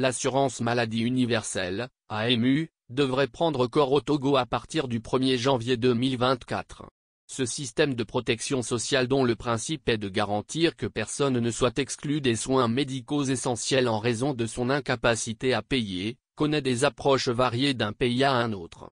L'assurance maladie universelle, AMU, devrait prendre corps au Togo à partir du 1er janvier 2024. Ce système de protection sociale dont le principe est de garantir que personne ne soit exclu des soins médicaux essentiels en raison de son incapacité à payer, connaît des approches variées d'un pays à un autre.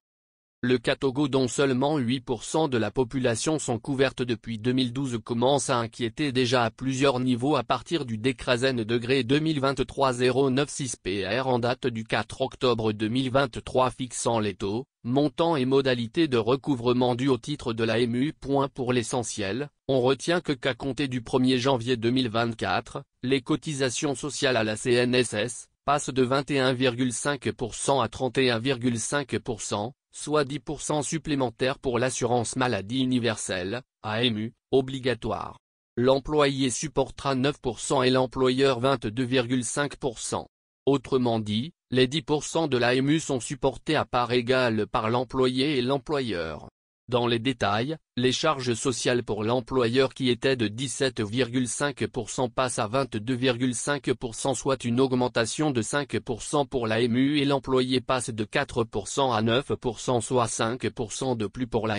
Le Katogo dont seulement 8% de la population sont couvertes depuis 2012 commence à inquiéter déjà à plusieurs niveaux à partir du décrasène degré 2023-096 PR en date du 4 octobre 2023 fixant les taux, montants et modalités de recouvrement dus au titre de la MU. Pour l'essentiel, on retient que qu'à compter du 1er janvier 2024, les cotisations sociales à la CNSS, passent de 21,5% à 31,5%, soit 10% supplémentaires pour l'assurance maladie universelle, AMU, obligatoire. L'employé supportera 9% et l'employeur 22,5%. Autrement dit, les 10% de l'AMU sont supportés à part égale par l'employé et l'employeur. Dans les détails, les charges sociales pour l'employeur qui étaient de 17,5% passent à 22,5% soit une augmentation de 5% pour la et l'employé passe de 4% à 9% soit 5% de plus pour la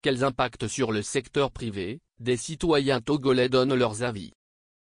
Quels impacts sur le secteur privé Des citoyens togolais donnent leurs avis.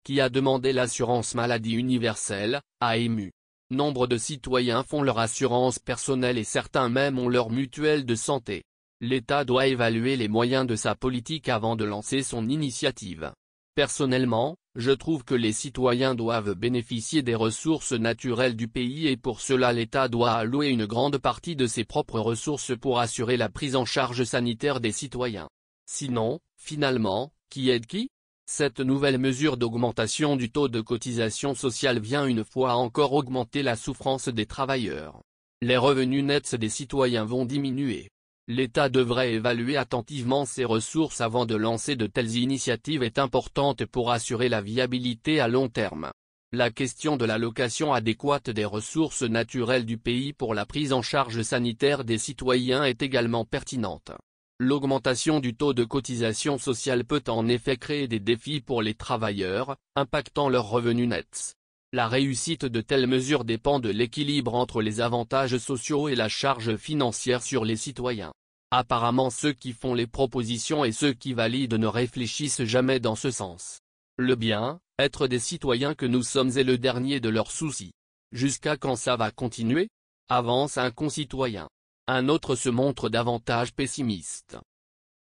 Qui a demandé l'assurance maladie universelle, AMU Nombre de citoyens font leur assurance personnelle et certains même ont leur mutuelle de santé l'État doit évaluer les moyens de sa politique avant de lancer son initiative. Personnellement, je trouve que les citoyens doivent bénéficier des ressources naturelles du pays et pour cela l'État doit allouer une grande partie de ses propres ressources pour assurer la prise en charge sanitaire des citoyens. Sinon, finalement, qui aide qui Cette nouvelle mesure d'augmentation du taux de cotisation sociale vient une fois encore augmenter la souffrance des travailleurs. Les revenus nets des citoyens vont diminuer. L'État devrait évaluer attentivement ses ressources avant de lancer de telles initiatives est importante pour assurer la viabilité à long terme. La question de l'allocation adéquate des ressources naturelles du pays pour la prise en charge sanitaire des citoyens est également pertinente. L'augmentation du taux de cotisation sociale peut en effet créer des défis pour les travailleurs, impactant leurs revenus nets. La réussite de telles mesures dépend de l'équilibre entre les avantages sociaux et la charge financière sur les citoyens. Apparemment ceux qui font les propositions et ceux qui valident ne réfléchissent jamais dans ce sens. Le bien, être des citoyens que nous sommes est le dernier de leurs soucis. Jusqu'à quand ça va continuer Avance un concitoyen. Un autre se montre davantage pessimiste.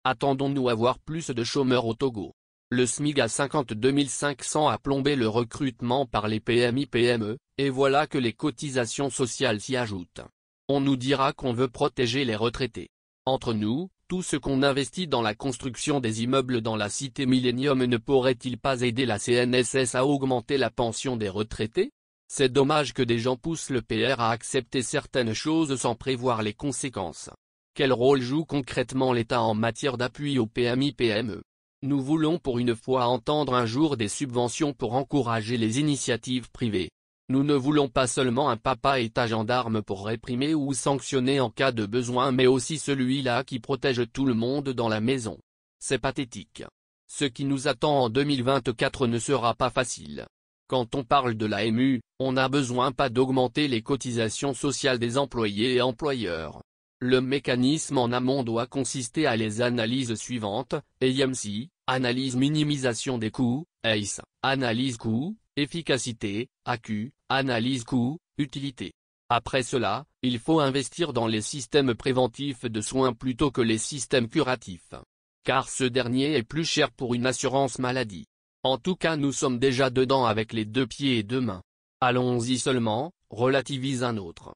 Attendons-nous à voir plus de chômeurs au Togo le SMIG à 52 500 a plombé le recrutement par les PMI-PME, et voilà que les cotisations sociales s'y ajoutent. On nous dira qu'on veut protéger les retraités. Entre nous, tout ce qu'on investit dans la construction des immeubles dans la cité Millenium ne pourrait-il pas aider la CNSS à augmenter la pension des retraités C'est dommage que des gens poussent le PR à accepter certaines choses sans prévoir les conséquences. Quel rôle joue concrètement l'État en matière d'appui aux PMI-PME nous voulons pour une fois entendre un jour des subventions pour encourager les initiatives privées. Nous ne voulons pas seulement un papa état gendarme pour réprimer ou sanctionner en cas de besoin mais aussi celui-là qui protège tout le monde dans la maison. C'est pathétique. Ce qui nous attend en 2024 ne sera pas facile. Quand on parle de la MU, on n'a besoin pas d'augmenter les cotisations sociales des employés et employeurs. Le mécanisme en amont doit consister à les analyses suivantes, AMC, analyse minimisation des coûts, ACE, analyse coût, efficacité, AQ, analyse coût, utilité. Après cela, il faut investir dans les systèmes préventifs de soins plutôt que les systèmes curatifs. Car ce dernier est plus cher pour une assurance maladie. En tout cas nous sommes déjà dedans avec les deux pieds et deux mains. Allons-y seulement, relativise un autre.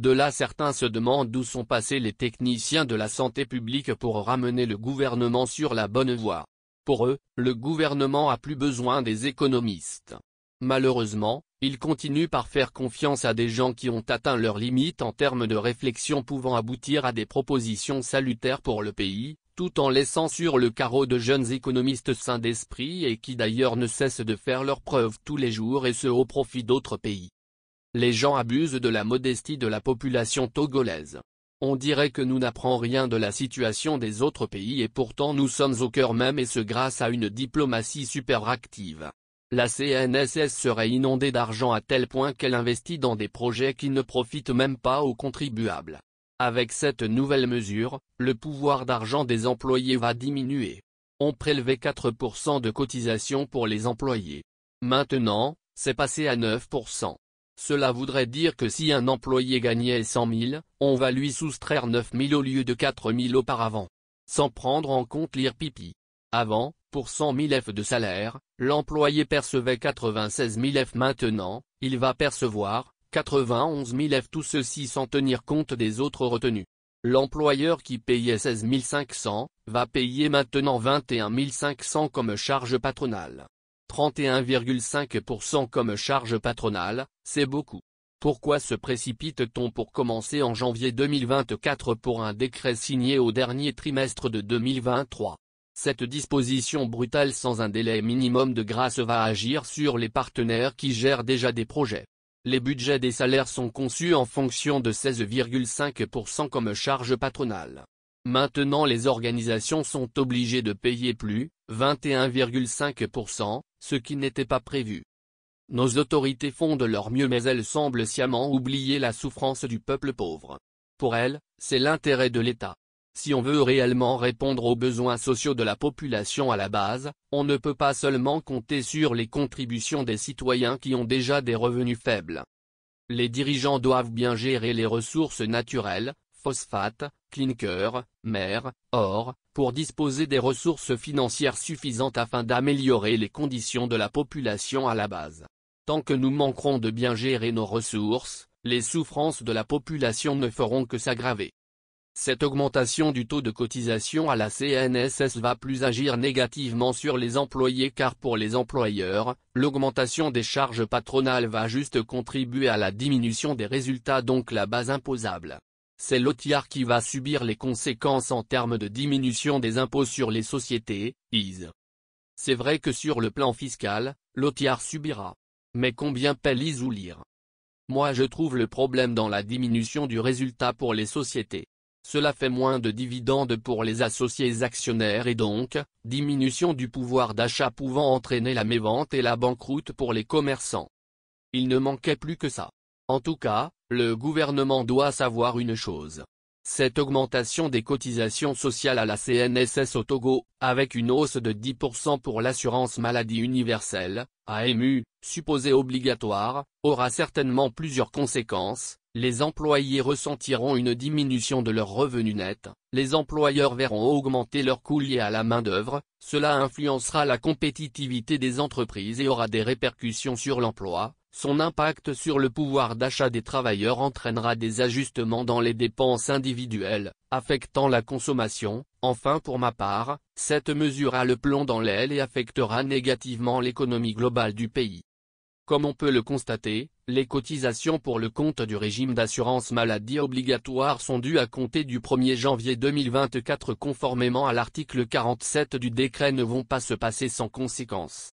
De là certains se demandent d'où sont passés les techniciens de la santé publique pour ramener le gouvernement sur la bonne voie. Pour eux, le gouvernement a plus besoin des économistes. Malheureusement, ils continuent par faire confiance à des gens qui ont atteint leurs limites en termes de réflexion pouvant aboutir à des propositions salutaires pour le pays, tout en laissant sur le carreau de jeunes économistes sains d'esprit et qui d'ailleurs ne cessent de faire leurs preuves tous les jours et ce au profit d'autres pays. Les gens abusent de la modestie de la population togolaise. On dirait que nous n'apprend rien de la situation des autres pays et pourtant nous sommes au cœur même et ce grâce à une diplomatie superactive. La CNSS serait inondée d'argent à tel point qu'elle investit dans des projets qui ne profitent même pas aux contribuables. Avec cette nouvelle mesure, le pouvoir d'argent des employés va diminuer. On prélevait 4% de cotisation pour les employés. Maintenant, c'est passé à 9%. Cela voudrait dire que si un employé gagnait 100 000, on va lui soustraire 9 000 au lieu de 4 000 auparavant. Sans prendre en compte l'IRPIPI. Avant, pour 100 000 F de salaire, l'employé percevait 96 000 F maintenant, il va percevoir 91 000 F tout ceci sans tenir compte des autres retenues. L'employeur qui payait 16 500, va payer maintenant 21 500 comme charge patronale. 31,5% comme charge patronale, c'est beaucoup. Pourquoi se précipite-t-on pour commencer en janvier 2024 pour un décret signé au dernier trimestre de 2023 Cette disposition brutale sans un délai minimum de grâce va agir sur les partenaires qui gèrent déjà des projets. Les budgets des salaires sont conçus en fonction de 16,5% comme charge patronale. Maintenant les organisations sont obligées de payer plus, 21,5%, ce qui n'était pas prévu. Nos autorités font de leur mieux mais elles semblent sciemment oublier la souffrance du peuple pauvre. Pour elles, c'est l'intérêt de l'État. Si on veut réellement répondre aux besoins sociaux de la population à la base, on ne peut pas seulement compter sur les contributions des citoyens qui ont déjà des revenus faibles. Les dirigeants doivent bien gérer les ressources naturelles, phosphate, clinker, mer, or, pour disposer des ressources financières suffisantes afin d'améliorer les conditions de la population à la base. Tant que nous manquerons de bien gérer nos ressources, les souffrances de la population ne feront que s'aggraver. Cette augmentation du taux de cotisation à la CNSS va plus agir négativement sur les employés car pour les employeurs, l'augmentation des charges patronales va juste contribuer à la diminution des résultats donc la base imposable c'est l'OTIAR qui va subir les conséquences en termes de diminution des impôts sur les sociétés, ISE. C'est vrai que sur le plan fiscal, l'OTIAR subira. Mais combien paie l'IS ou l'IR Moi je trouve le problème dans la diminution du résultat pour les sociétés. Cela fait moins de dividendes pour les associés actionnaires et donc, diminution du pouvoir d'achat pouvant entraîner la mévente et la banqueroute pour les commerçants. Il ne manquait plus que ça. En tout cas, le gouvernement doit savoir une chose. Cette augmentation des cotisations sociales à la CNSS au Togo, avec une hausse de 10% pour l'assurance maladie universelle, AMU, supposée obligatoire, aura certainement plusieurs conséquences, les employés ressentiront une diminution de leurs revenus nets, les employeurs verront augmenter leurs coûts liés à la main-d'œuvre, cela influencera la compétitivité des entreprises et aura des répercussions sur l'emploi, son impact sur le pouvoir d'achat des travailleurs entraînera des ajustements dans les dépenses individuelles, affectant la consommation. Enfin pour ma part, cette mesure a le plomb dans l'aile et affectera négativement l'économie globale du pays. Comme on peut le constater, les cotisations pour le compte du régime d'assurance maladie obligatoire sont dues à compter du 1er janvier 2024 conformément à l'article 47 du décret ne vont pas se passer sans conséquence.